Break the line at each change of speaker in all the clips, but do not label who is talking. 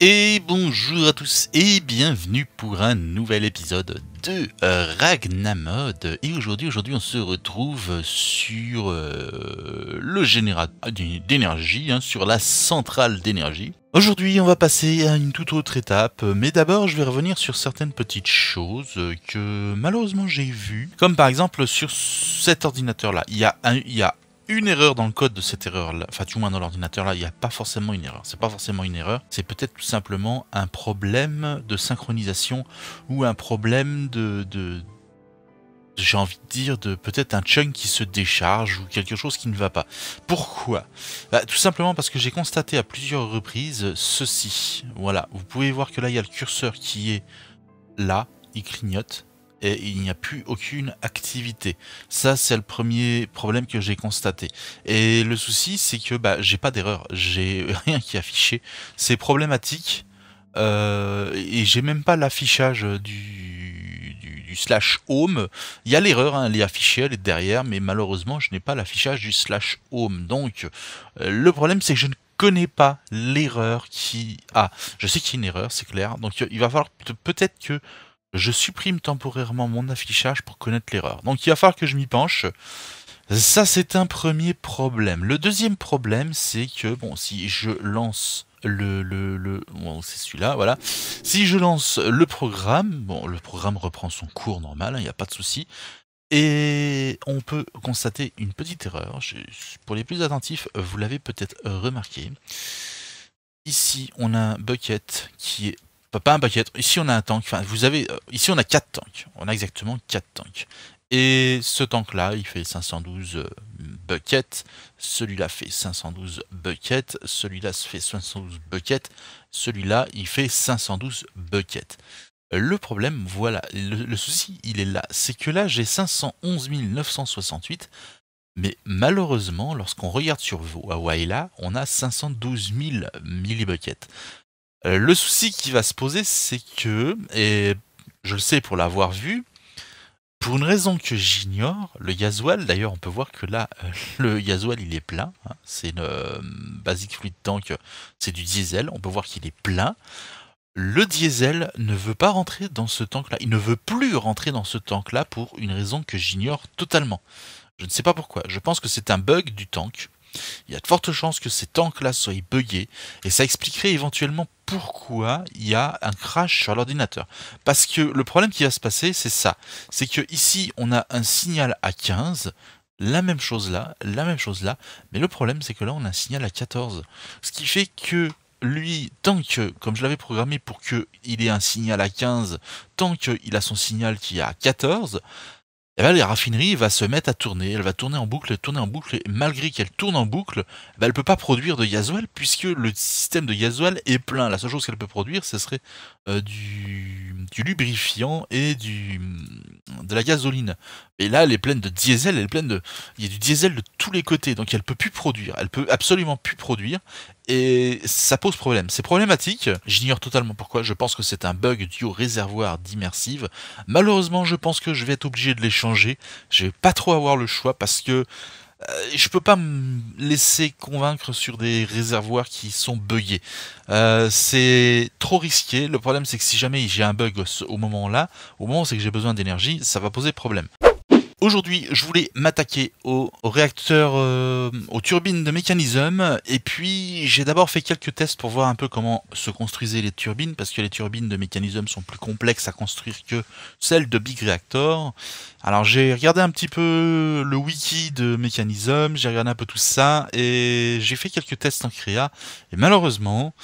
Et bonjour à tous et bienvenue pour un nouvel épisode de euh, Ragnamod. Et aujourd'hui, aujourd'hui, on se retrouve sur euh, le générateur ah, d'énergie, hein, sur la centrale d'énergie. Aujourd'hui, on va passer à une toute autre étape, mais d'abord, je vais revenir sur certaines petites choses que malheureusement j'ai vues. Comme par exemple sur cet ordinateur-là, il y a un, il y a une erreur dans le code de cette erreur-là, enfin du moins dans l'ordinateur là, il n'y a pas forcément une erreur. C'est pas forcément une erreur, c'est peut-être tout simplement un problème de synchronisation ou un problème de, j'ai envie de dire, de peut-être un chunk qui se décharge ou quelque chose qui ne va pas. Pourquoi bah, Tout simplement parce que j'ai constaté à plusieurs reprises ceci. Voilà, vous pouvez voir que là, il y a le curseur qui est là, il clignote et il n'y a plus aucune activité. Ça, c'est le premier problème que j'ai constaté. Et le souci, c'est que bah, j'ai pas d'erreur, j'ai rien qui est affiché. C'est problématique. Euh, et j'ai même pas l'affichage du, du, du, slash home. Il y a l'erreur, hein, elle est affichée, elle est derrière, mais malheureusement, je n'ai pas l'affichage du slash home. Donc, euh, le problème, c'est que je ne connais pas l'erreur qui a. Ah, je sais qu'il y a une erreur, c'est clair. Donc, il va falloir peut-être que je supprime temporairement mon affichage pour connaître l'erreur. Donc il va falloir que je m'y penche. Ça, c'est un premier problème. Le deuxième problème, c'est que, bon, si je lance le... le, bon, c'est celui-là, voilà. Si je lance le programme, bon, le programme reprend son cours normal, hein, il n'y a pas de souci. Et on peut constater une petite erreur. pour les plus attentifs, vous l'avez peut-être remarqué. Ici, on a un bucket qui est pas un bucket, Ici, on a un tank. Enfin, vous avez. Euh, ici, on a 4 tanks. On a exactement 4 tanks. Et ce tank-là, il fait 512 euh, buckets. Celui-là fait 512 buckets. Celui-là fait 512 buckets. Celui-là, il fait 512 buckets. Euh, le problème, voilà, le, souci, il est là. C'est que là, j'ai 511 968. Mais malheureusement, lorsqu'on regarde sur Hawaii là, on a 512 000 millibuckets. Euh, le souci qui va se poser, c'est que, et je le sais pour l'avoir vu, pour une raison que j'ignore, le gasoil, d'ailleurs on peut voir que là, euh, le gasoil il est plein, hein. c'est une euh, basic fluid tank, c'est du diesel, on peut voir qu'il est plein. Le diesel ne veut pas rentrer dans ce tank-là, il ne veut plus rentrer dans ce tank-là pour une raison que j'ignore totalement. Je ne sais pas pourquoi, je pense que c'est un bug du tank. Il y a de fortes chances que ces tanks-là soient buggés, et ça expliquerait éventuellement pourquoi il y a un crash sur l'ordinateur. Parce que le problème qui va se passer, c'est ça. C'est que ici, on a un signal à 15, la même chose là, la même chose là, mais le problème c'est que là on a un signal à 14. Ce qui fait que lui, tant que, comme je l'avais programmé pour qu'il ait un signal à 15, tant qu'il a son signal qui est à 14, et eh bien, les raffineries va se mettre à tourner, elle va tourner en boucle, tourner en boucle, et malgré qu'elle tourne en boucle, bah, elle ne peut pas produire de gasoil puisque le système de gasoil est plein. La seule chose qu'elle peut produire, ce serait euh, du, lubrifiant et du, de la gasoline. Et là, elle est pleine de diesel, elle est pleine de, il y a du diesel de tous les côtés, donc elle peut plus produire, elle peut absolument plus produire, et ça pose problème. C'est problématique, j'ignore totalement pourquoi, je pense que c'est un bug dû au réservoir d'immersive. Malheureusement, je pense que je vais être obligé de les changer, je vais pas trop avoir le choix parce que euh, je peux pas me laisser convaincre sur des réservoirs qui sont buggés. Euh, c'est trop risqué. Le problème, c'est que si jamais j'ai un bug au moment là, au moment où c'est que j'ai besoin d'énergie, ça va poser problème. Aujourd'hui, je voulais m'attaquer au réacteur, euh, aux turbines de mécanisme. Et puis, j'ai d'abord fait quelques tests pour voir un peu comment se construisaient les turbines, parce que les turbines de mécanisme sont plus complexes à construire que celles de Big Reactor. Alors, j'ai regardé un petit peu le wiki de mécanisme, j'ai regardé un peu tout ça, et j'ai fait quelques tests en créa. Et malheureusement,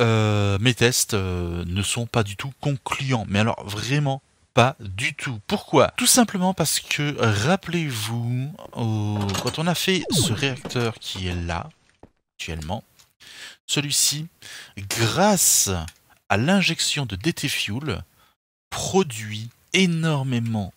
euh, mes tests euh, ne sont pas du tout concluants. Mais alors, vraiment pas du tout. Pourquoi Tout simplement parce que, rappelez-vous, quand on a fait ce réacteur qui est là, actuellement, celui-ci, grâce à l'injection de DT Fuel, produit énormément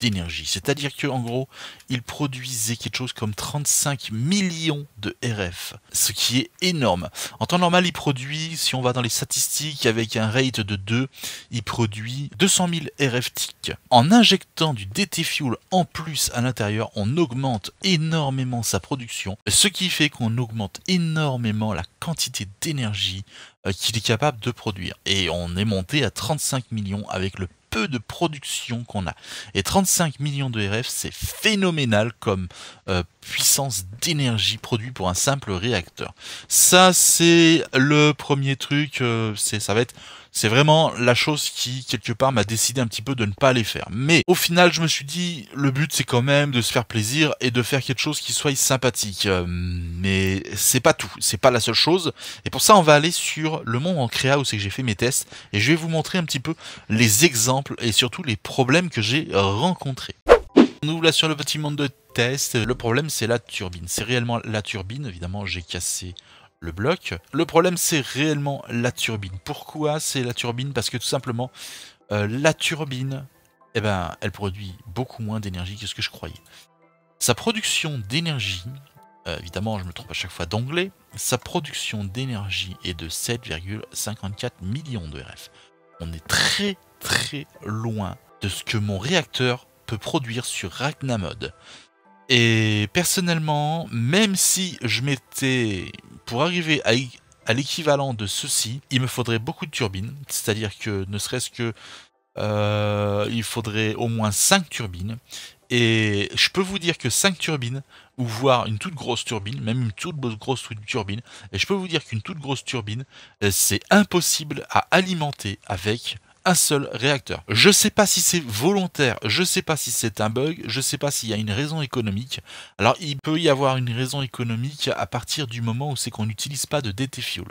d'énergie. C'est-à-dire qu'en gros, il produisait quelque chose comme 35 millions de RF, ce qui est énorme. En temps normal, il produit, si on va dans les statistiques, avec un rate de 2, il produit 200 000 RF tick. En injectant du DT Fuel en plus à l'intérieur, on augmente énormément sa production, ce qui fait qu'on augmente énormément la quantité d'énergie euh, qu'il est capable de produire. Et on est monté à 35 millions avec le peu de production qu'on a. Et 35 millions de RF, c'est phénoménal comme euh, puissance d'énergie produite pour un simple réacteur. Ça, c'est le premier truc, euh, c'est ça va être c'est vraiment la chose qui, quelque part, m'a décidé un petit peu de ne pas les faire. Mais au final, je me suis dit, le but, c'est quand même de se faire plaisir et de faire quelque chose qui soit sympathique. Euh, mais c'est pas tout, c'est pas la seule chose. Et pour ça, on va aller sur le monde en créa où c'est que j'ai fait mes tests. Et je vais vous montrer un petit peu les exemples et surtout les problèmes que j'ai rencontrés. On ouvre là sur le petit monde de test. Le problème, c'est la turbine. C'est réellement la turbine. Évidemment, j'ai cassé le bloc. Le problème, c'est réellement la turbine. Pourquoi c'est la turbine Parce que tout simplement, euh, la turbine, eh ben, elle produit beaucoup moins d'énergie que ce que je croyais. Sa production d'énergie, euh, évidemment, je me trompe à chaque fois d'anglais, sa production d'énergie est de 7,54 millions de RF. On est très très loin de ce que mon réacteur peut produire sur Ragnamod. Et personnellement, même si je m'étais pour arriver à, l'équivalent de ceci, il me faudrait beaucoup de turbines, c'est-à-dire que ne serait-ce que euh, il faudrait au moins 5 turbines. Et je peux vous dire que 5 turbines, ou voire une toute grosse turbine, même une toute grosse turbine, et je peux vous dire qu'une toute grosse turbine, euh, c'est impossible à alimenter avec un seul réacteur. Je sais pas si c'est volontaire, je sais pas si c'est un bug, je sais pas s'il y a une raison économique. Alors il peut y avoir une raison économique à partir du moment où c'est qu'on n'utilise pas de DT Fuel.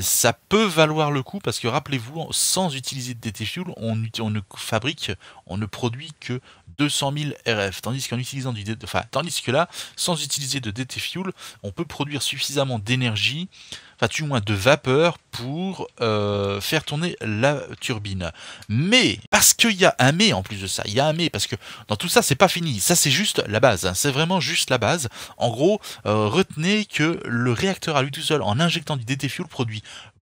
Ça peut valoir le coup parce que rappelez-vous, sans utiliser de DT Fuel, on ne fabrique, on ne produit que 200 000 RF, tandis, qu'en utilisant du, enfin, tandis que là, sans utiliser de DT Fuel, on peut produire suffisamment d'énergie, enfin du moins de vapeur, pour euh, faire tourner la turbine. Mais, parce qu'il y a un mais en plus de ça, il y a un mais, parce que dans tout ça, c'est pas fini, ça c'est juste la base, hein. c'est vraiment juste la base. En gros, euh, retenez que le réacteur à lui tout seul, en injectant du DT Fuel, produit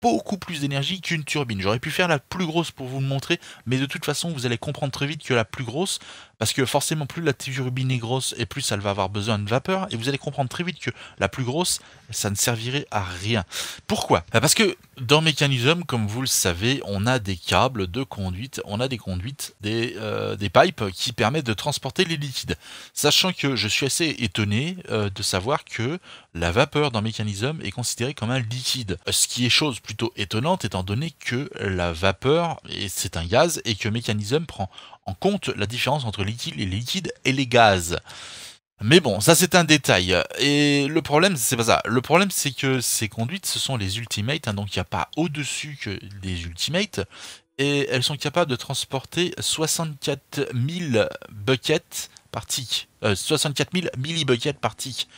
beaucoup plus d'énergie qu'une turbine. J'aurais pu faire la plus grosse pour vous le montrer, mais de toute façon, vous allez comprendre très vite que la plus grosse, parce que forcément, plus la turbine est grosse et plus elle va avoir besoin de vapeur. Et vous allez comprendre très vite que la plus grosse, ça ne servirait à rien. Pourquoi bah, Parce que dans mécanisme, comme vous le savez, on a des câbles de conduite, on a des conduites, des, euh, des pipes qui permettent de transporter les liquides. Sachant que je suis assez étonné euh, de savoir que la vapeur dans mécanisme est considérée comme un liquide. Ce qui est chose plutôt étonnante étant donné que la vapeur, c'est un gaz et que mécanisme prend compte la différence entre liquide, les liquides et les gaz. Mais bon, ça c'est un détail. Et le problème, c'est pas ça. Le problème, c'est que ces conduites, ce sont les ultimates, hein, donc il n'y a pas au-dessus que des ultimates. Et elles sont capables de transporter 64 000 buckets par tick. Euh, 64 000 millibuckets par tick.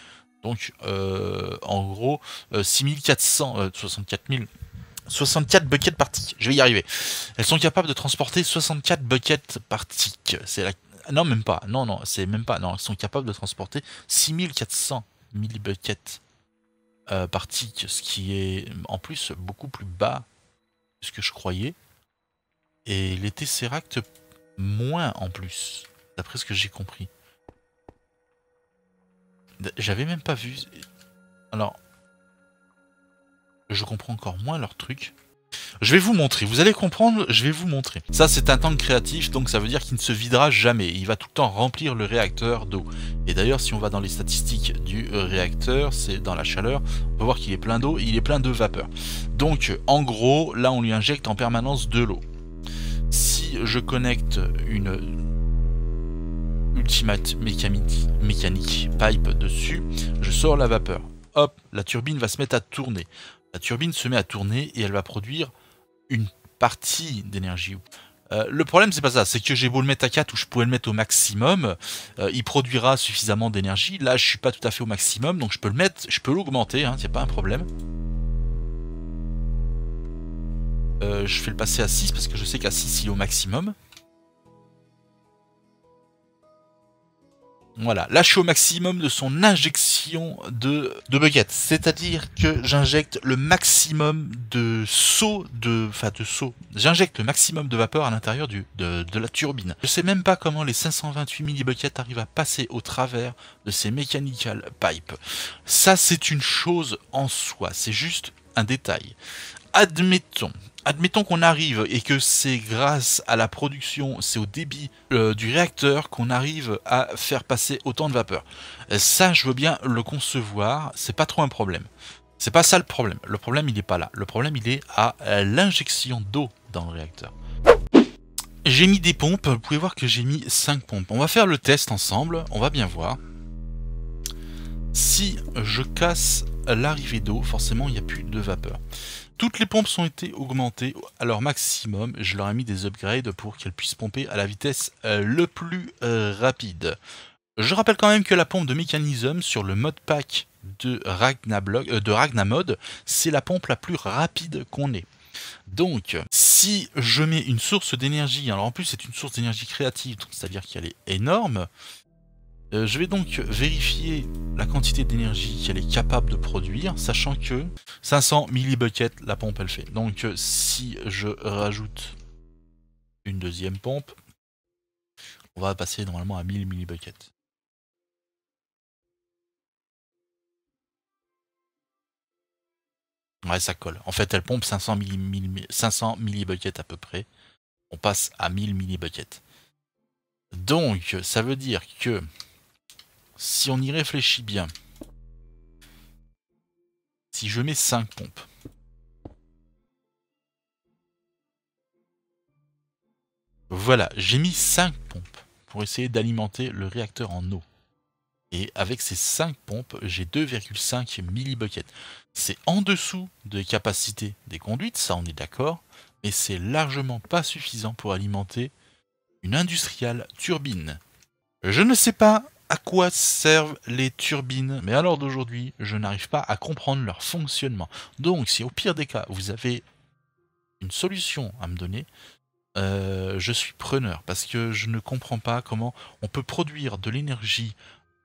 Donc, euh, en gros, 6400, 64 000 64 buckets par tick, Je vais y arriver. Elles sont capables de transporter 64 buckets par tick. C'est la... Non, même pas. Non, non, c'est même pas. Non, elles sont capables de transporter 6400 millibuckets euh, par tick. ce qui est en plus beaucoup plus bas ce que je croyais. Et les Tesseract moins en plus, d'après ce que j'ai compris. J'avais même pas vu... Alors, je comprends encore moins leur truc. Je vais vous montrer, vous allez comprendre, je vais vous montrer. Ça c'est un tank créatif, donc ça veut dire qu'il ne se videra jamais, il va tout le temps remplir le réacteur d'eau. Et d'ailleurs si on va dans les statistiques du réacteur, c'est dans la chaleur, on peut voir qu'il est plein d'eau il est plein de vapeur. Donc en gros, là on lui injecte en permanence de l'eau. Si je connecte une ultimate mécanique, mécanique pipe dessus, je sors la vapeur. Hop, la turbine va se mettre à tourner la turbine se met à tourner et elle va produire une partie d'énergie. Euh, le problème, c'est pas ça, c'est que j'ai beau le mettre à 4 ou je pouvais le mettre au maximum, euh, il produira suffisamment d'énergie. Là, je suis pas tout à fait au maximum, donc je peux le mettre, je peux l'augmenter, hein, c'est pas un problème. Euh, je fais le passer à 6 parce que je sais qu'à 6 il est au maximum. Voilà, là je suis au maximum de son injection de, de bucket. C'est-à-dire que j'injecte le maximum de sauts de, enfin de sauts. J'injecte le maximum de vapeur à l'intérieur du, de, la turbine. Je sais même pas comment les 528 milli arrivent à passer au travers de ces mechanical pipes. Ça, c'est une chose en soi. C'est juste un détail. Admettons admettons qu'on arrive et que c'est grâce à la production, c'est au débit euh, du réacteur qu'on arrive à faire passer autant de vapeur. Euh, ça, je veux bien le concevoir, c'est pas trop un problème. C'est pas ça le problème. Le problème, il n'est pas là. Le problème, il est à euh, l'injection d'eau dans le réacteur. J'ai mis des pompes, vous pouvez voir que j'ai mis 5 pompes. On va faire le test ensemble, on va bien voir. Si je casse l'arrivée d'eau, forcément il n'y a plus de vapeur. Toutes les pompes ont été augmentées à leur maximum. Je leur ai mis des upgrades pour qu'elles puissent pomper à la vitesse euh, le plus euh, rapide. Je rappelle quand même que la pompe de mécanisme sur le modpack de, Ragnablog, euh, de c'est la pompe la plus rapide qu'on ait. Donc, si je mets une source d'énergie, alors en plus c'est une source d'énergie créative, c'est-à-dire qu'elle est énorme, euh, je vais donc vérifier la quantité d'énergie qu'elle est capable de produire, sachant que 500 millibuckets, la pompe elle fait. Donc euh, si je rajoute une deuxième pompe, on va passer normalement à 1000 millibuckets. Ouais, ça colle. En fait, elle pompe 500 millibuckets à peu près. On passe à 1000 millibuckets. Donc, ça veut dire que si on y réfléchit bien, si je mets 5 pompes, Voilà, j'ai mis 5 pompes pour essayer d'alimenter le réacteur en eau. Et avec ces 5 pompes, j'ai 2,5 millibuckets. C'est en dessous des capacités des conduites, ça on est d'accord, mais c'est largement pas suffisant pour alimenter une industrielle turbine. Je ne sais pas à quoi servent les turbines Mais alors d'aujourd'hui, je n'arrive pas à comprendre leur fonctionnement. Donc, si au pire des cas, vous avez une solution à me donner, euh, je suis preneur parce que je ne comprends pas comment on peut produire de l'énergie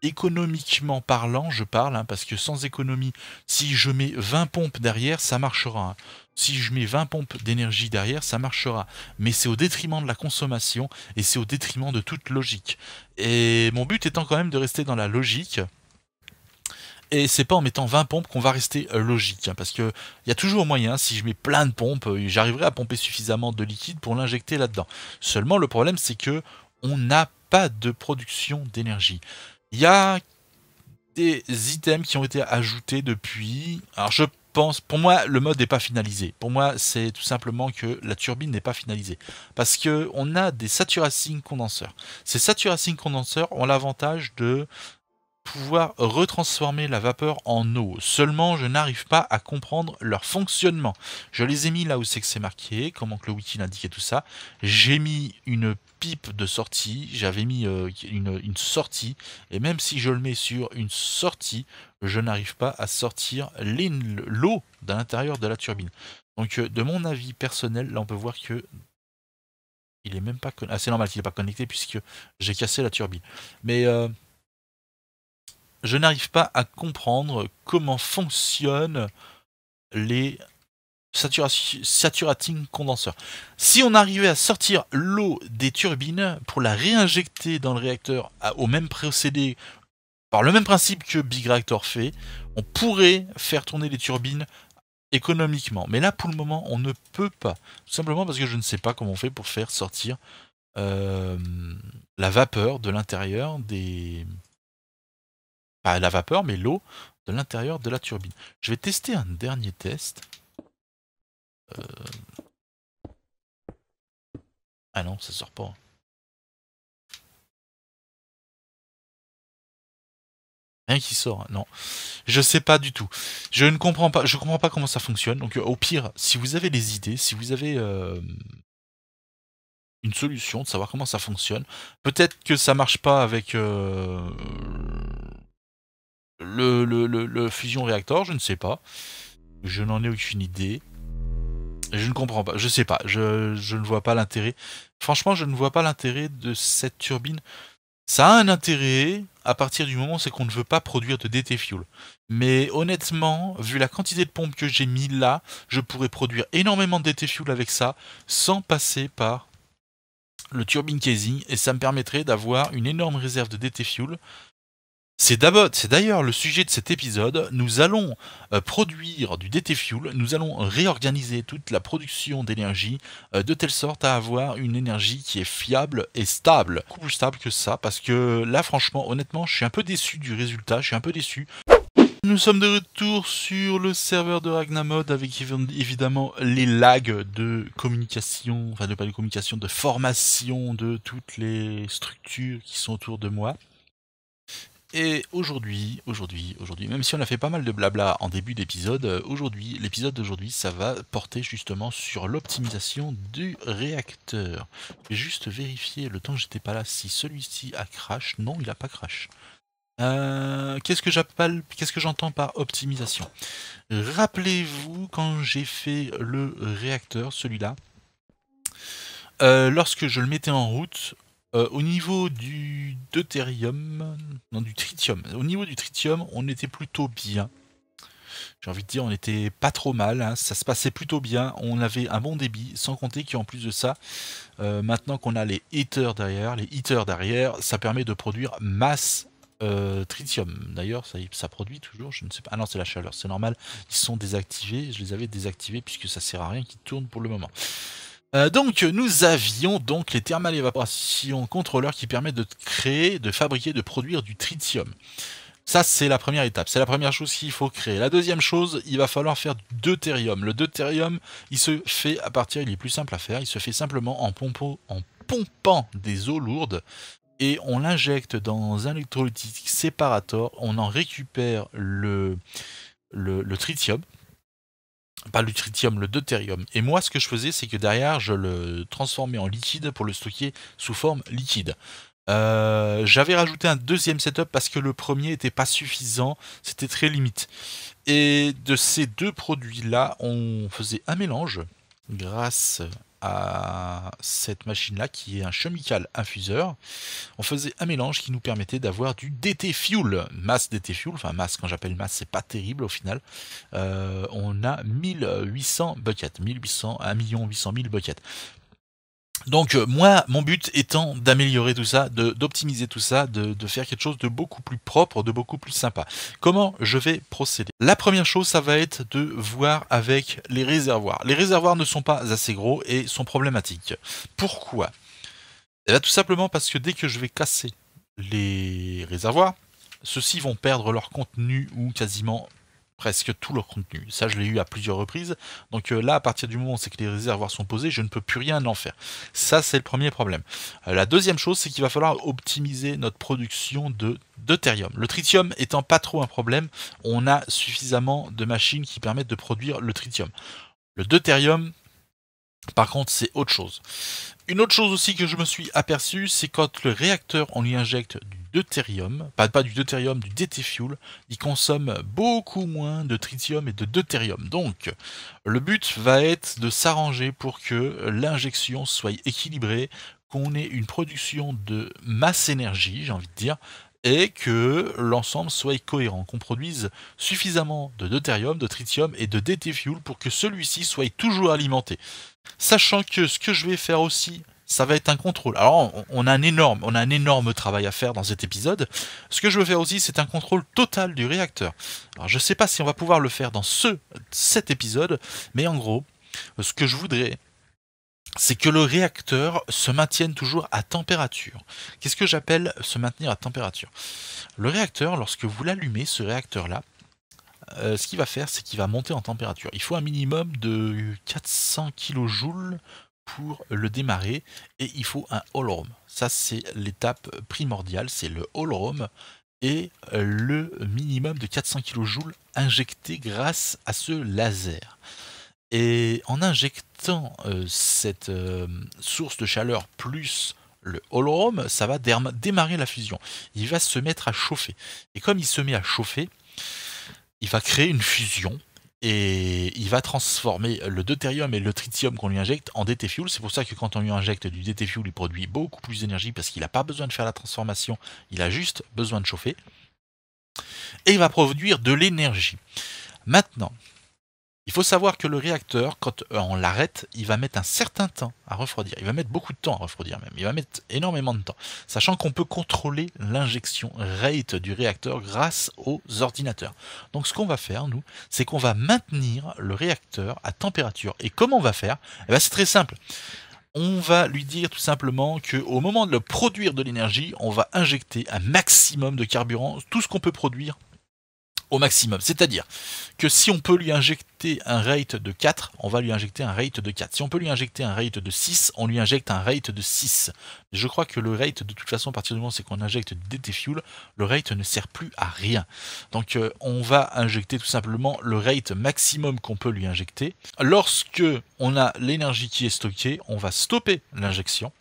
économiquement parlant, je parle, hein, parce que sans économie, si je mets 20 pompes derrière, ça marchera. Hein. Si je mets 20 pompes d'énergie derrière, ça marchera. Mais c'est au détriment de la consommation et c'est au détriment de toute logique. Et mon but étant quand même de rester dans la logique. Et c'est pas en mettant 20 pompes qu'on va rester euh, logique, hein, parce que il y a toujours moyen, si je mets plein de pompes, euh, j'arriverai à pomper suffisamment de liquide pour l'injecter là-dedans. Seulement le problème c'est que on n'a pas de production d'énergie. Il y a des items qui ont été ajoutés depuis. Alors je pense, pour moi, le mode n'est pas finalisé. Pour moi, c'est tout simplement que la turbine n'est pas finalisée. Parce qu'on a des saturation condenseurs. Ces saturation condenseurs ont l'avantage de pouvoir retransformer la vapeur en eau. Seulement, je n'arrive pas à comprendre leur fonctionnement. Je les ai mis là où c'est que c'est marqué, comment que le wiki l'indiquait tout ça. J'ai mis une pipe de sortie, j'avais mis euh, une, sortie, et même si je le mets sur une sortie, je n'arrive pas à sortir l'eau de l'intérieur de la turbine. Donc, euh, de mon avis personnel, là on peut voir que il est même pas connecté. Ah, c'est normal qu'il n'est pas connecté puisque j'ai cassé la turbine. Mais euh, je n'arrive pas à comprendre comment fonctionnent les saturating condenseurs. Si on arrivait à sortir l'eau des turbines pour la réinjecter dans le réacteur au même procédé, par le même principe que Big Reactor fait, on pourrait faire tourner les turbines économiquement. Mais là, pour le moment, on ne peut pas. Tout simplement parce que je ne sais pas comment on fait pour faire sortir euh, la vapeur de l'intérieur des, la vapeur, mais l'eau de l'intérieur de la turbine. Je vais tester un dernier test. Euh. Ah non, ça sort pas. Rien qui sort, non. Je sais pas du tout. Je ne comprends pas. Je comprends pas comment ça fonctionne. Donc euh, au pire, si vous avez des idées, si vous avez euh, une solution de savoir comment ça fonctionne, peut-être que ça marche pas avec le, fusion réacteur, je ne sais pas. Je n'en ai aucune idée. Je ne comprends pas, je sais pas, je, ne vois pas l'intérêt. Franchement, je ne vois pas l'intérêt de cette turbine. Ça a un intérêt à partir du moment c'est qu'on ne veut pas produire de DT Fuel. Mais honnêtement, vu la quantité de pompes que j'ai mis là, je pourrais produire énormément de DT Fuel avec ça sans passer par le turbine casing et ça me permettrait d'avoir une énorme réserve de DT Fuel c'est d'abord, c'est d'ailleurs le sujet de cet épisode. Nous allons euh, produire du DT Fuel, nous allons réorganiser toute la production d'énergie euh, de telle sorte à avoir une énergie qui est fiable et stable. Beaucoup plus stable que ça, parce que là franchement, honnêtement, je suis un peu déçu du résultat, je suis un peu déçu. Nous sommes de retour sur le serveur de Ragnamod avec évidemment les lags de communication, enfin de pas de communication, de formation de toutes les structures qui sont autour de moi. Et aujourd'hui, aujourd'hui, aujourd'hui, même si on a fait pas mal de blabla en début d'épisode, euh, aujourd'hui, l'épisode d'aujourd'hui, ça va porter justement sur l'optimisation du réacteur. Je vais juste vérifier le temps que j'étais pas là si celui-ci a crash. Non, il n'a pas crash. Euh, qu'est-ce que j'appelle, qu'est-ce que j'entends par optimisation Rappelez-vous quand j'ai fait le réacteur, celui-là, euh, lorsque je le mettais en route, euh, au niveau du deutérium, non du tritium, au niveau du tritium, on était plutôt bien. J'ai envie de dire, on était pas trop mal, hein. ça se passait plutôt bien, on avait un bon débit, sans compter qu'en plus de ça, euh, maintenant qu'on a les heaters derrière, les heaters derrière, ça permet de produire masse euh, tritium. D'ailleurs, ça, ça, produit toujours, je ne sais pas. Ah non, c'est la chaleur, c'est normal. Ils sont désactivés, je les avais désactivés puisque ça sert à rien qu'ils tournent pour le moment. Euh, donc nous avions donc les thermales évaporation contrôleurs qui permettent de créer, de fabriquer, de produire du tritium. Ça c'est la première étape, c'est la première chose qu'il faut créer. La deuxième chose, il va falloir faire du deutérium. Le deutérium, il se fait à partir, il est plus simple à faire, il se fait simplement en, pompant des eaux lourdes et on l'injecte dans un électrolytique séparateur, on en récupère le tritium pas le tritium, le deutérium. Et moi, ce que je faisais, c'est que derrière, je le transformais en liquide pour le stocker sous forme liquide. Euh, j'avais rajouté un deuxième setup parce que le premier n'était pas suffisant, c'était très limite. Et de ces deux produits-là, on faisait un mélange grâce à cette machine-là qui est un chemical infuseur, on faisait un mélange qui nous permettait d'avoir du DT Fuel, masse DT Fuel, enfin masse quand j'appelle masse c'est pas terrible au final, euh, on a 1800 buckets, 1800, 1 800 000 buckets. Donc euh, moi, mon but étant d'améliorer tout ça, d'optimiser tout ça, de, faire quelque chose de beaucoup plus propre, de beaucoup plus sympa. Comment je vais procéder La première chose, ça va être de voir avec les réservoirs. Les réservoirs ne sont pas assez gros et sont problématiques. Pourquoi et eh bien, Tout simplement parce que dès que je vais casser les réservoirs, ceux-ci vont perdre leur contenu ou quasiment presque tout leur contenu. Ça, je l'ai eu à plusieurs reprises. Donc euh, là, à partir du moment où c'est que les réservoirs sont posés, je ne peux plus rien en faire. Ça, c'est le premier problème. Euh, la deuxième chose, c'est qu'il va falloir optimiser notre production de deutérium. Le tritium étant pas trop un problème, on a suffisamment de machines qui permettent de produire le tritium. Le deutérium, par contre, c'est autre chose. Une autre chose aussi que je me suis aperçu, c'est quand le réacteur, on lui injecte du deutérium, pas, pas du deutérium, du DT Fuel, il consomme beaucoup moins de tritium et de deutérium. Donc, le but va être de s'arranger pour que l'injection soit équilibrée, qu'on ait une production de masse énergie, j'ai envie de dire, et que l'ensemble soit cohérent, qu'on produise suffisamment de deutérium, de tritium et de DT Fuel pour que celui-ci soit toujours alimenté. Sachant que ce que je vais faire aussi ça va être un contrôle. Alors, on a un énorme, on a un énorme travail à faire dans cet épisode. Ce que je veux faire aussi, c'est un contrôle total du réacteur. Alors, je ne sais pas si on va pouvoir le faire dans ce, cet épisode, mais en gros, ce que je voudrais, c'est que le réacteur se maintienne toujours à température. Qu'est-ce que j'appelle se maintenir à température Le réacteur, lorsque vous l'allumez, ce réacteur-là, euh, ce qu'il va faire, c'est qu'il va monter en température. Il faut un minimum de 400 kJ pour le démarrer et il faut un holorum. Ça c'est l'étape primordiale, c'est le holorum et le minimum de 400 kJ injecté grâce à ce laser. Et en injectant euh, cette euh, source de chaleur plus le holorome, ça va démarrer la fusion. Il va se mettre à chauffer. Et comme il se met à chauffer, il va créer une fusion et il va transformer le deutérium et le tritium qu'on lui injecte en DT Fuel. C'est pour ça que quand on lui injecte du DT Fuel, il produit beaucoup plus d'énergie parce qu'il n'a pas besoin de faire la transformation, il a juste besoin de chauffer. Et il va produire de l'énergie. Maintenant, il faut savoir que le réacteur, quand euh, on l'arrête, il va mettre un certain temps à refroidir. Il va mettre beaucoup de temps à refroidir même. Il va mettre énormément de temps. Sachant qu'on peut contrôler l'injection rate du réacteur grâce aux ordinateurs. Donc ce qu'on va faire, nous, c'est qu'on va maintenir le réacteur à température. Et comment on va faire eh ben, C'est très simple. On va lui dire tout simplement qu'au moment de le produire de l'énergie, on va injecter un maximum de carburant, tout ce qu'on peut produire au maximum. C'est-à-dire que si on peut lui injecter un rate de 4, on va lui injecter un rate de 4. Si on peut lui injecter un rate de 6, on lui injecte un rate de 6. Je crois que le rate, de toute façon, à partir du moment où c'est qu'on injecte des Fuel, le rate ne sert plus à rien. Donc euh, on va injecter tout simplement le rate maximum qu'on peut lui injecter. Lorsque on a l'énergie qui est stockée, on va stopper l'injection.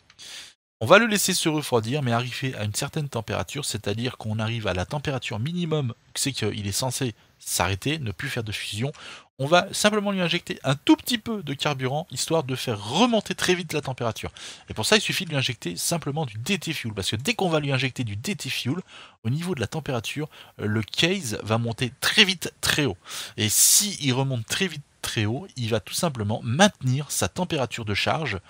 On va le laisser se refroidir, mais arriver à une certaine température, c'est-à-dire qu'on arrive à la température minimum, c'est qu'il est censé s'arrêter, ne plus faire de fusion. On va simplement lui injecter un tout petit peu de carburant, histoire de faire remonter très vite la température. Et pour ça, il suffit de lui injecter simplement du DT Fuel, parce que dès qu'on va lui injecter du DT Fuel, au niveau de la température, euh, le case va monter très vite, très haut. Et si remonte très vite, très haut, il va tout simplement maintenir sa température de charge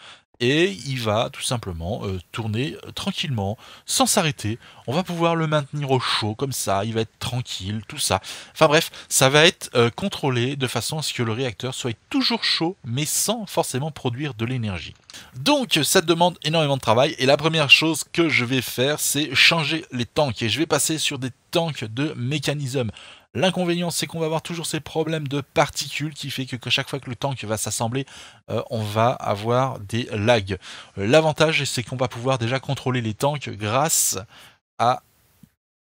et il va tout simplement euh, tourner euh, tranquillement, sans s'arrêter. On va pouvoir le maintenir au chaud comme ça, il va être tranquille, tout ça. Enfin bref, ça va être euh, contrôlé de façon à ce que le réacteur soit toujours chaud, mais sans forcément produire de l'énergie. Donc ça demande énormément de travail et la première chose que je vais faire c'est changer les tanks et je vais passer sur des tanks de mécanisme. L'inconvénient, c'est qu'on va avoir toujours ces problèmes de particules qui fait que, chaque fois que le tank va s'assembler, euh, on va avoir des lags. L'avantage, c'est qu'on va pouvoir déjà contrôler les tanks grâce à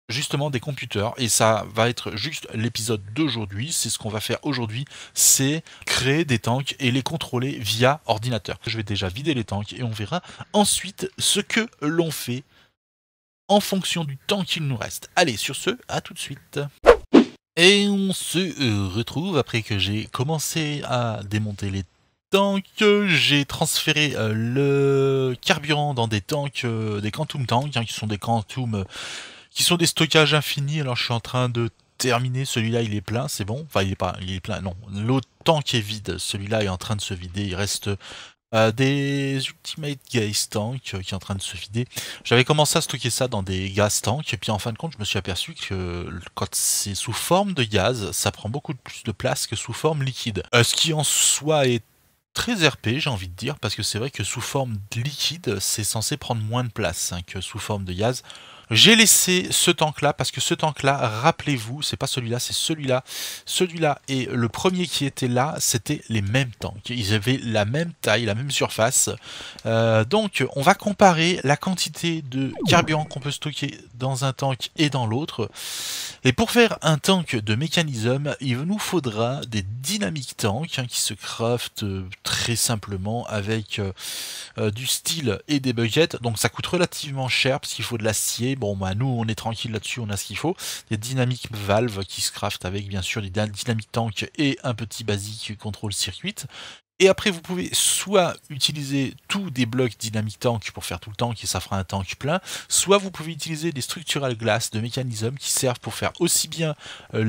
justement des computers et ça va être juste l'épisode d'aujourd'hui c'est ce qu'on va faire aujourd'hui c'est créer des tanks et les contrôler via ordinateur je vais déjà vider les tanks et on verra ensuite ce que l'on fait en fonction du temps qu'il nous reste allez sur ce à tout de suite et on se euh, retrouve après que j'ai commencé à démonter les tanks, j'ai transféré euh, le carburant dans des tanks, euh, des quantum tanks, hein, qui sont des quantum, qui sont des stockages infinis. Alors je suis en train de terminer, celui-là il est plein, c'est bon. Enfin il est pas, il est plein, non. L'autre tank est vide, celui-là est en train de se vider, il reste euh, des Ultimate Gas Tank euh, qui est en train de se vider. J'avais commencé à stocker ça dans des gas tanks, et puis en fin de compte, je me suis aperçu que quand c'est sous forme de gaz, ça prend beaucoup plus de place que sous forme liquide. Euh, ce qui en soi est très RP, j'ai envie de dire, parce que c'est vrai que sous forme liquide, c'est censé prendre moins de place hein, que sous forme de gaz. J'ai laissé ce tank-là, parce que ce tank-là, rappelez-vous, c'est pas celui-là, c'est celui-là. Celui-là et le premier qui était là, c'était les mêmes tanks. Ils avaient la même taille, la même surface. Euh, donc, on va comparer la quantité de carburant qu'on peut stocker dans un tank et dans l'autre. Et pour faire un tank de mécanisme, il nous faudra des dynamiques tanks hein, qui se craftent euh, très simplement avec euh, du steel et des buckets. Donc, ça coûte relativement cher, parce qu'il faut de l'acier, bon bah nous on est tranquille là-dessus, on a ce qu'il faut. Des dynamiques valves qui se craftent avec bien sûr des dynamiques tank et un petit basique contrôle circuit. Et après, vous pouvez soit utiliser tous des blocs dynamique tank pour faire tout le tank et ça fera un tank plein, soit vous pouvez utiliser des structural glass de mécanismes qui servent pour faire aussi bien euh,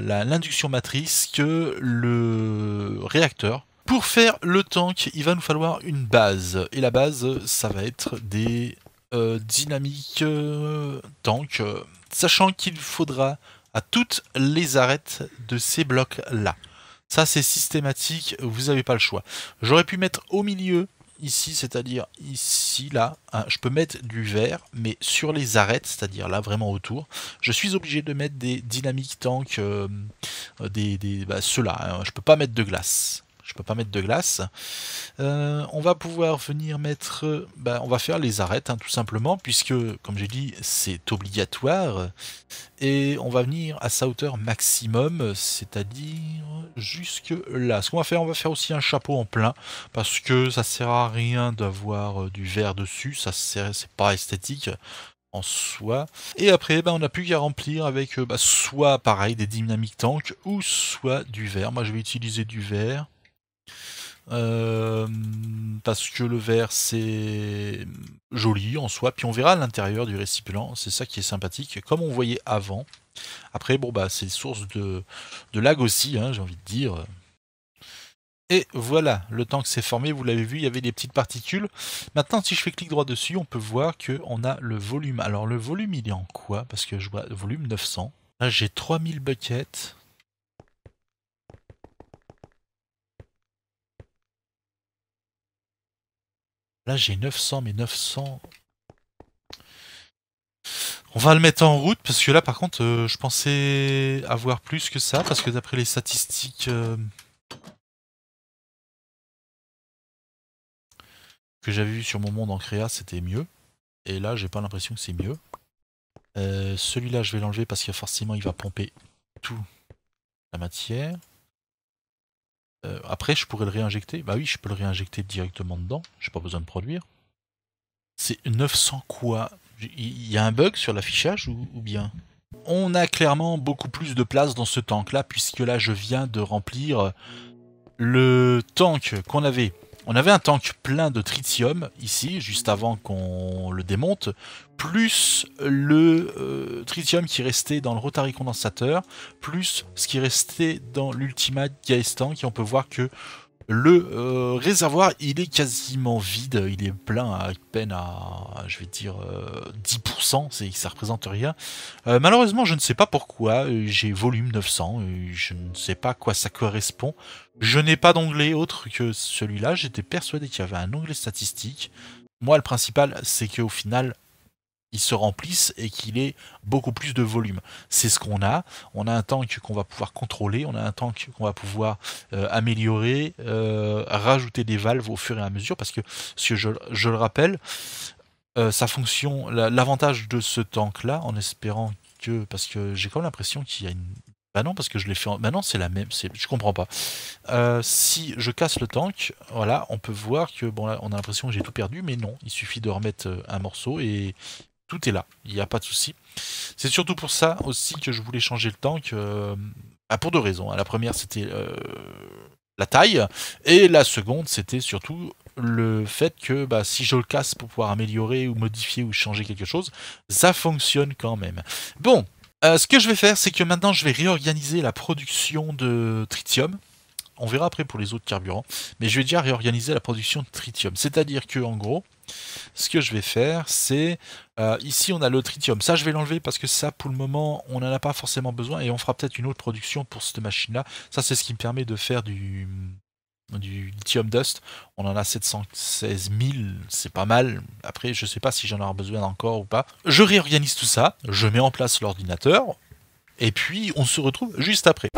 l'induction la, matrice que le réacteur. Pour faire le tank, il va nous falloir une base. Et la base, ça va être des euh, dynamique euh, tank, euh, sachant qu'il faudra à toutes les arêtes de ces blocs-là. Ça, c'est systématique, vous n'avez pas le choix. J'aurais pu mettre au milieu, ici, c'est-à-dire ici, là, je peux mettre du vert, mais sur les arêtes, c'est-à-dire là, vraiment autour, je suis obligé de mettre des dynamiques tank des, des bah, ceux-là, hein. je peux pas mettre de glace je peux pas mettre de glace. Euh, on va pouvoir venir mettre, bah, on va faire les arêtes hein, tout simplement, puisque comme j'ai dit c'est obligatoire, et on va venir à sa hauteur maximum, c'est-à-dire jusque là. Ce qu'on va faire, on va faire aussi un chapeau en plein, parce que ça sert à rien d'avoir euh, du verre dessus, ça c'est pas esthétique en soi. Et après, bah, on n'a plus qu'à remplir avec euh, bah, soit pareil des dynamic tanks ou soit du verre. Moi, je vais utiliser du verre. Euh, parce que le verre c'est joli en soi, puis on verra l'intérieur du récipient, c'est ça qui est sympathique, comme on voyait avant. Après, bon bah c'est source de, de lag aussi, hein, j'ai envie de dire. Et voilà, le temps que c'est formé, vous l'avez vu, il y avait des petites particules. Maintenant, si je fais clic droit dessus, on peut voir que on a le volume. Alors le volume, il est en quoi Parce que je vois volume 900. j'ai 3000 buckets. Là, j'ai 900, mais 900... On va le mettre en route, parce que là, par contre, euh, je pensais avoir plus que ça, parce que d'après les statistiques... Euh, que j'avais vu sur mon monde en créa, c'était mieux. Et là, j'ai pas l'impression que c'est mieux. Euh, celui-là, je vais l'enlever parce que forcément, il va pomper tout la matière. Euh, après, je pourrais le réinjecter. Bah oui, je peux le réinjecter directement dedans. J'ai pas besoin de produire. C'est 900 quoi Il y a un bug sur l'affichage ou, bien On a clairement beaucoup plus de place dans ce tank là, puisque là je viens de remplir le tank qu'on avait on avait un tank plein de tritium ici, juste avant qu'on le démonte, plus le euh, tritium qui restait dans le Rotary condensateur, plus ce qui restait dans l'Ultima Tank, qui on peut voir que le euh, réservoir, il est quasiment vide, il est plein à peine à, je vais dire, 10%, euh, ça représente rien. Euh, malheureusement, je ne sais pas pourquoi, j'ai volume 900, je ne sais pas à quoi ça correspond. Je n'ai pas d'onglet autre que celui-là, j'étais persuadé qu'il y avait un onglet statistique. Moi, le principal, c'est qu'au final, il se remplissent et qu'il ait beaucoup plus de volume. C'est ce qu'on a. On a un tank qu'on va pouvoir contrôler, on a un tank qu'on va pouvoir euh, améliorer, euh, rajouter des valves au fur et à mesure, parce que, ce que je, le rappelle, euh, sa fonction, l'avantage de ce tank-là, en espérant que, parce que j'ai quand même l'impression qu'il y a une... Bah non, parce que je l'ai fait en... Bah non, c'est la même, je comprends pas. si je casse le tank, voilà, on peut voir que, bon, on a l'impression que j'ai tout perdu, mais non, il suffit de remettre un morceau et tout est là, il n'y a pas de souci. C'est surtout pour ça aussi que je voulais changer le tank, euh, bah, pour deux raisons. La première, c'était euh, la taille, et la seconde, c'était surtout le fait que bah, si je le casse pour pouvoir améliorer ou modifier ou changer quelque chose, ça fonctionne quand même. Bon, euh, ce que je vais faire, c'est que maintenant, je vais réorganiser la production de tritium on verra après pour les autres carburants, mais je vais déjà réorganiser la production de tritium. C'est-à-dire que en gros, ce que je vais faire, c'est... Euh, ici, on a le tritium. Ça, je vais l'enlever parce que ça, pour le moment, on n'en a pas forcément besoin. Et on fera peut-être une autre production pour cette machine-là. Ça, c'est ce qui me permet de faire du, du lithium dust. On en a 716 000. C'est pas mal. Après, je sais pas si j'en aurai besoin encore ou pas. Je réorganise tout ça. Je mets en place l'ordinateur. Et puis, on se retrouve juste après.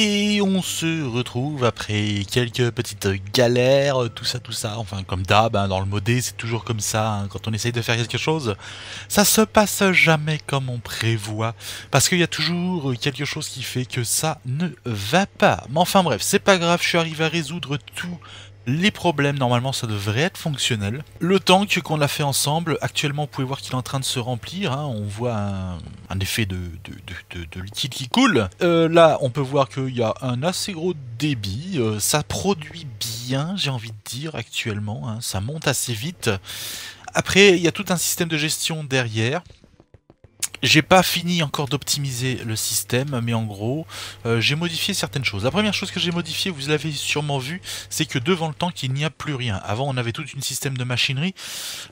Et on se retrouve après quelques petites galères, tout ça, tout ça. Enfin, comme d'hab, hein, dans le modé, c'est toujours comme ça. Hein, quand on essaye de faire quelque chose, ça se passe jamais comme on prévoit. Parce qu'il y a toujours quelque chose qui fait que ça ne va pas. Mais enfin bref, c'est pas grave, je suis arrivé à résoudre tout les problèmes, normalement ça devrait être fonctionnel. Le tank qu'on a fait ensemble, actuellement vous pouvez voir qu'il est en train de se remplir, hein. on voit un, effet de, de, liquide qui coule. Euh, là on peut voir qu'il y a un assez gros débit, euh, ça produit bien j'ai envie de dire actuellement, hein. ça monte assez vite. Après il y a tout un système de gestion derrière, j'ai pas fini encore d'optimiser le système, mais en gros, euh, j'ai modifié certaines choses. La première chose que j'ai modifiée, vous l'avez sûrement vu, c'est que devant le tank il n'y a plus rien. Avant, on avait tout un système de machinerie.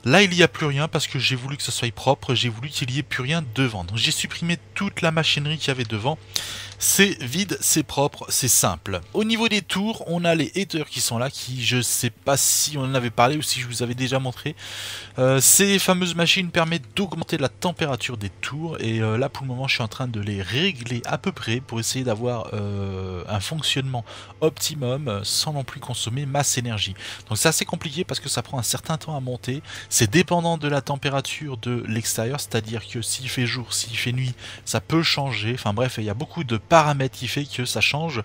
Là, il n'y a plus rien parce que j'ai voulu que ça soit propre, j'ai voulu qu'il n'y ait plus rien devant. Donc j'ai supprimé toute la machinerie qu'il y avait devant. C'est vide, c'est propre, c'est simple. Au niveau des tours, on a les haters qui sont là, qui je sais pas si on en avait parlé ou si je vous avais déjà montré. Euh, ces fameuses machines permettent d'augmenter la température des tours et euh, là pour le moment je suis en train de les régler à peu près pour essayer d'avoir euh, un fonctionnement optimum sans non plus consommer masse énergie. Donc c'est assez compliqué parce que ça prend un certain temps à monter, c'est dépendant de la température de l'extérieur, c'est-à-dire que s'il fait jour, s'il fait nuit, ça peut changer, enfin bref, il y a beaucoup de paramètre qui fait que ça change.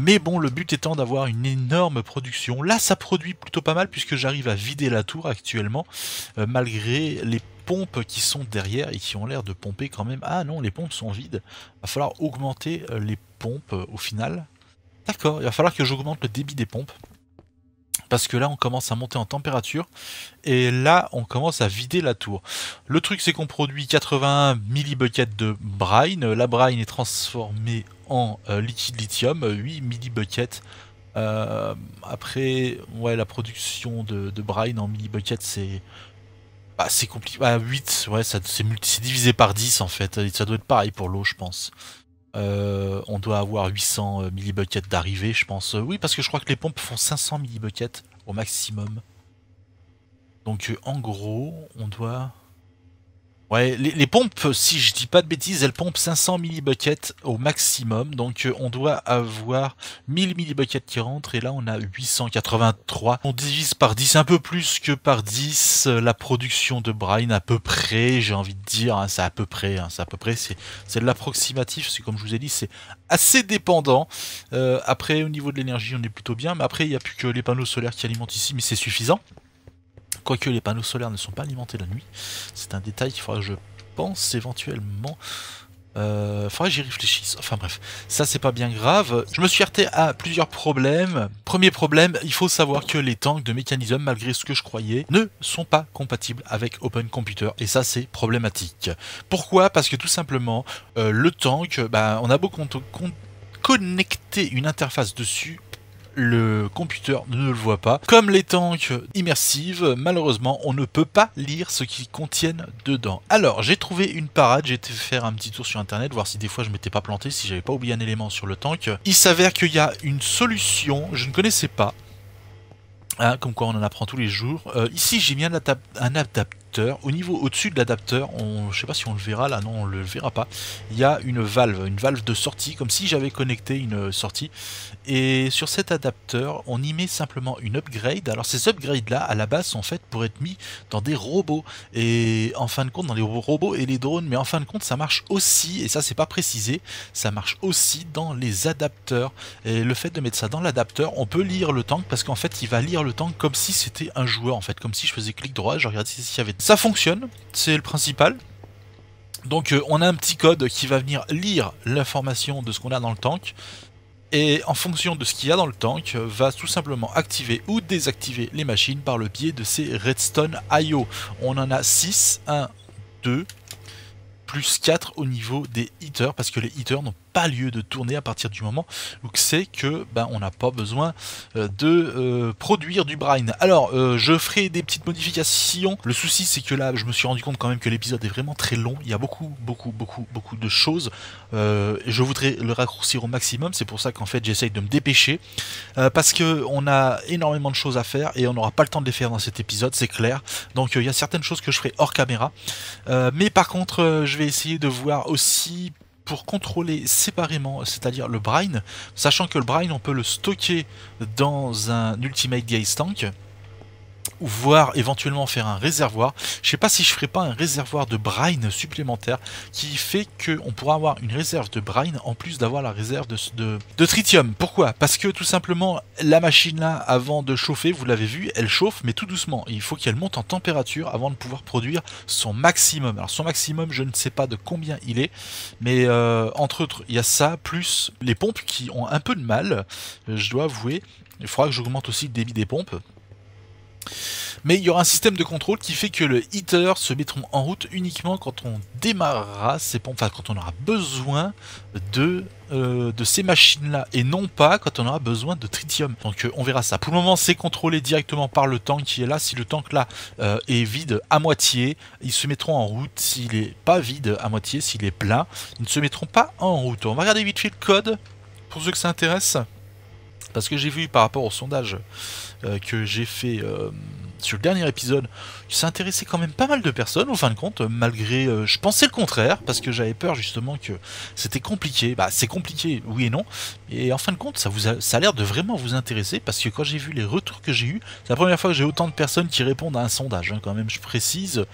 Mais bon, le but étant d'avoir une énorme production. Là, ça produit plutôt pas mal puisque j'arrive à vider la tour actuellement, euh, malgré les pompes qui sont derrière et qui ont l'air de pomper quand même. Ah non, les pompes sont vides. Va falloir augmenter euh, les pompes euh, au final. D'accord, il va falloir que j'augmente le débit des pompes parce que là on commence à monter en température et là on commence à vider la tour. Le truc c'est qu'on produit 80 millibuckets de brine, la brine est transformée en euh, liquide lithium, 8 millibuckets. Euh, après, ouais, la production de, brine en millibuckets c'est assez bah, compliqué. Bah, 8, ouais, c'est divisé par 10 en fait, ça doit être pareil pour l'eau je pense. Euh, on doit avoir 800 euh, millibuckets d'arrivée, je pense. Euh, oui, parce que je crois que les pompes font 500 millibuckets au maximum. Donc euh, en gros, on doit... Ouais, les, pompes, si je dis pas de bêtises, elles pompent 500 millibuckets au maximum. Donc euh, on doit avoir 1000 millibuckets qui rentrent et là on a 883. On divise par 10, un peu plus que par 10, euh, la production de brine à peu près, j'ai envie de dire, hein, hein, c'est à peu près, c'est à peu près, c'est, de l'approximatif, c'est comme je vous ai dit, c'est assez dépendant. Euh, après au niveau de l'énergie on est plutôt bien, mais après il n'y a plus que les panneaux solaires qui alimentent ici, mais c'est suffisant. Quoique les panneaux solaires ne sont pas alimentés la nuit. C'est un détail qu'il faudra que je pense éventuellement. Il euh, faudra que j'y réfléchisse. Enfin bref, ça c'est pas bien grave. Je me suis heurté à plusieurs problèmes. Premier problème, il faut savoir que les tanks de mécanisme, malgré ce que je croyais, ne sont pas compatibles avec Open Computer. Et ça c'est problématique. Pourquoi Parce que tout simplement, euh, le tank, ben, on a beau connecter une interface dessus, le computer ne le voit pas. Comme les tanks immersives, malheureusement, on ne peut pas lire ce qu'ils contiennent dedans. Alors, j'ai trouvé une parade, j'ai été faire un petit tour sur internet, voir si des fois je m'étais pas planté, si j'avais pas oublié un élément sur le tank. Il s'avère qu'il y a une solution, je ne connaissais pas, hein, comme quoi on en apprend tous les jours. Euh, ici j'ai mis un, adaptateur. un, au niveau au-dessus de l'adapteur, je sais pas si on le verra là, non on le verra pas, il y a une valve, une valve de sortie, comme si j'avais connecté une euh, sortie. Et sur cet adapteur, on y met simplement une upgrade. Alors ces upgrades là, à la base, sont fait pour être mis dans des robots. Et en fin de compte, dans les robots et les drones, mais en fin de compte, ça marche aussi, et ça c'est pas précisé, ça marche aussi dans les adapteurs. Et le fait de mettre ça dans l'adapteur, on peut lire le tank parce qu'en fait il va lire le tank comme si c'était un joueur en fait, comme si je faisais clic droit, je regardais s'il y avait ça fonctionne, c'est le principal. Donc euh, on a un petit code qui va venir lire l'information de ce qu'on a dans le tank. Et en fonction de ce qu'il y a dans le tank, euh, va tout simplement activer ou désactiver les machines par le biais de ces redstone IO. On en a 6, 1, 2, plus 4 au niveau des heaters, parce que les heaters n'ont pas lieu de tourner à partir du moment où c'est que ben, on n'a pas besoin euh, de euh, produire du brine. Alors euh, je ferai des petites modifications. Le souci c'est que là je me suis rendu compte quand même que l'épisode est vraiment très long. Il y a beaucoup beaucoup beaucoup beaucoup de choses. je voudrais le raccourcir au maximum. C'est pour ça qu'en fait j'essaye de me dépêcher parce que on a énormément de choses à faire et on n'aura pas le temps de les faire dans cet épisode, c'est clair. Donc il y a certaines choses que je ferai hors caméra. mais par contre je vais essayer de voir aussi pour contrôler séparément, c'est-à-dire le brine, sachant que le brine, on peut le stocker dans un Ultimate Gaze Tank, Voire éventuellement faire un réservoir. Je sais pas si je ferai pas un réservoir de brine supplémentaire qui fait qu'on pourra avoir une réserve de brine en plus d'avoir la réserve de, de, tritium. Pourquoi Parce que tout simplement la machine là avant de chauffer, vous l'avez vu, elle chauffe mais tout doucement. Il faut qu'elle monte en température avant de pouvoir produire son maximum. Alors son maximum je ne sais pas de combien il est mais euh, entre autres il y a ça plus les pompes qui ont un peu de mal, euh, je dois avouer. Il faudra que j'augmente aussi le débit des pompes mais il y aura un système de contrôle qui fait que le heater se mettront en route uniquement quand on démarrera ces pompes, quand on aura besoin de, euh, de ces machines-là, et non pas quand on aura besoin de tritium. Donc euh, on verra ça. Pour le moment, c'est contrôlé directement par le tank qui est là. Si le tank là euh, est vide à moitié, ils se mettront en route. S'il est pas vide à moitié, s'il est plein, ils ne se mettront pas en route. On va regarder vite fait le code pour ceux que ça intéresse. Parce que j'ai vu par rapport au sondage euh, que j'ai fait euh, sur le dernier épisode, que ça intéressait quand même pas mal de personnes au fin de compte, malgré... Euh, je pensais le contraire, parce que j'avais peur justement que c'était compliqué. Bah c'est compliqué, oui et non. Et en fin de compte, ça, vous a, l'air de vraiment vous intéresser, parce que quand j'ai vu les retours que j'ai eus, c'est la première fois que j'ai autant de personnes qui répondent à un sondage, hein, quand même, je précise.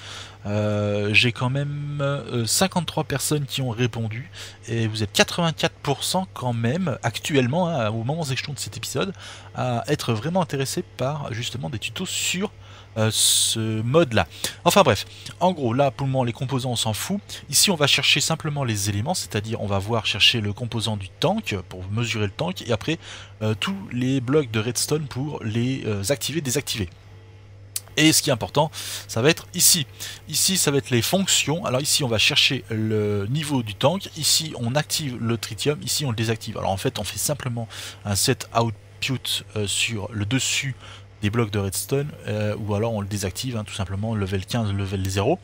Euh, j'ai quand même 53 euh, personnes qui ont répondu et vous êtes 84% quand même actuellement hein, au moment où de cet épisode à être vraiment intéressé par justement des tutos sur euh, ce mode là. Enfin bref, en gros là pour le moment les composants on s'en fout. Ici on va chercher simplement les éléments, c'est-à-dire on va voir chercher le composant du tank pour mesurer le tank et après tous les blocs de redstone pour les activer, désactiver. Et ce qui est important, ça va être ici. Ici, ça va être les fonctions. Alors ici, on va chercher le niveau du tank. Ici, on active le tritium. Ici, on le désactive. Alors en fait, on fait simplement un set output euh, sur le dessus des blocs de redstone, euh, ou alors on le désactive, hein, tout simplement, level 15, level 0.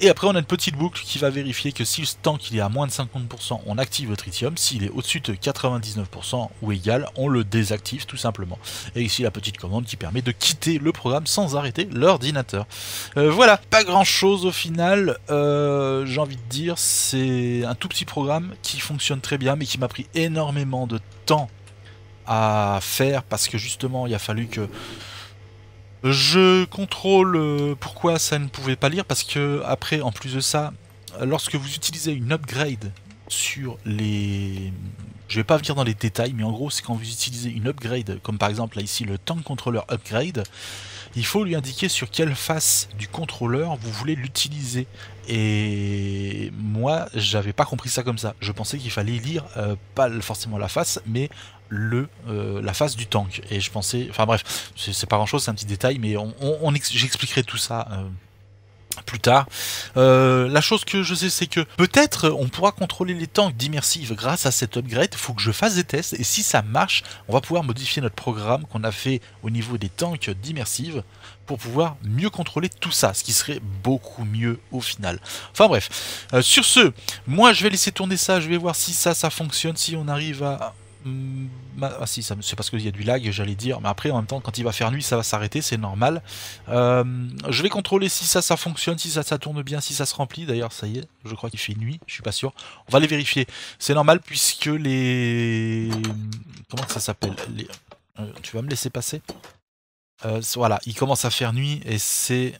Et après on a une petite boucle qui va vérifier que si le tank est à moins de 50%, on active le tritium, s'il est au-dessus de 99% ou égal, on le désactive tout simplement. Et ici la petite commande qui permet de quitter le programme sans arrêter l'ordinateur. Euh, voilà, pas grand chose au final, euh, j'ai envie de dire, c'est un tout petit programme qui fonctionne très bien mais qui m'a pris énormément de temps à faire parce que justement il a fallu que je contrôle euh, pourquoi ça ne pouvait pas lire parce que après en plus de ça lorsque vous utilisez une upgrade sur les je vais pas venir dans les détails mais en gros c'est quand vous utilisez une upgrade comme par exemple là ici le tank controller upgrade il faut lui indiquer sur quelle face du contrôleur vous voulez l'utiliser. Et moi, j'avais pas compris ça comme ça. Je pensais qu'il fallait lire euh, pas forcément la face, mais le, euh, la face du tank. Et je pensais, enfin bref, c'est pas grand chose, c'est un petit détail, mais on, j'expliquerai tout ça. Euh, plus tard. Euh, la chose que je sais, c'est que peut-être on pourra contrôler les tanks d'immersive grâce à cet upgrade. Il faut que je fasse des tests et si ça marche, on va pouvoir modifier notre programme qu'on a fait au niveau des tanks d'immersive pour pouvoir mieux contrôler tout ça, ce qui serait beaucoup mieux au final. Enfin bref, sur ce, moi je vais laisser tourner ça, je vais voir si ça, ça fonctionne, si on arrive à Mm, bah, ah si, c'est parce qu'il y a du lag, j'allais dire. Mais après, en même temps, quand il va faire nuit, ça va s'arrêter, c'est normal. Euh, je vais contrôler si ça, ça fonctionne, si ça, ça tourne bien, si ça se remplit. D'ailleurs, ça y est, je crois qu'il fait nuit, je suis pas sûr. On va les vérifier. C'est normal puisque les... Comment ça s'appelle euh, Tu vas me laisser passer euh, Voilà, il commence à faire nuit et c'est...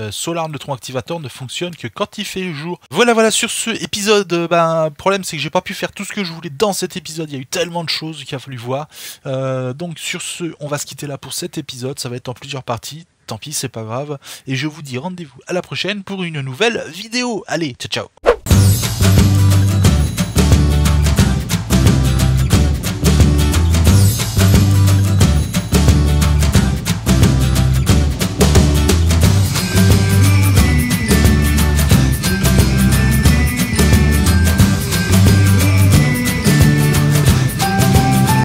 Euh, solarne de Neutron Activator ne fonctionne que quand il fait jour. Voilà, voilà, sur ce épisode, euh, ben, Le problème c'est que j'ai pas pu faire tout ce que je voulais dans cet épisode, il y a eu tellement de choses qu'il a fallu voir. Euh, donc sur ce, on va se quitter là pour cet épisode, ça va être en plusieurs parties, tant pis, c'est pas grave. Et je vous dis rendez-vous à la prochaine pour une nouvelle vidéo. Allez, ciao ciao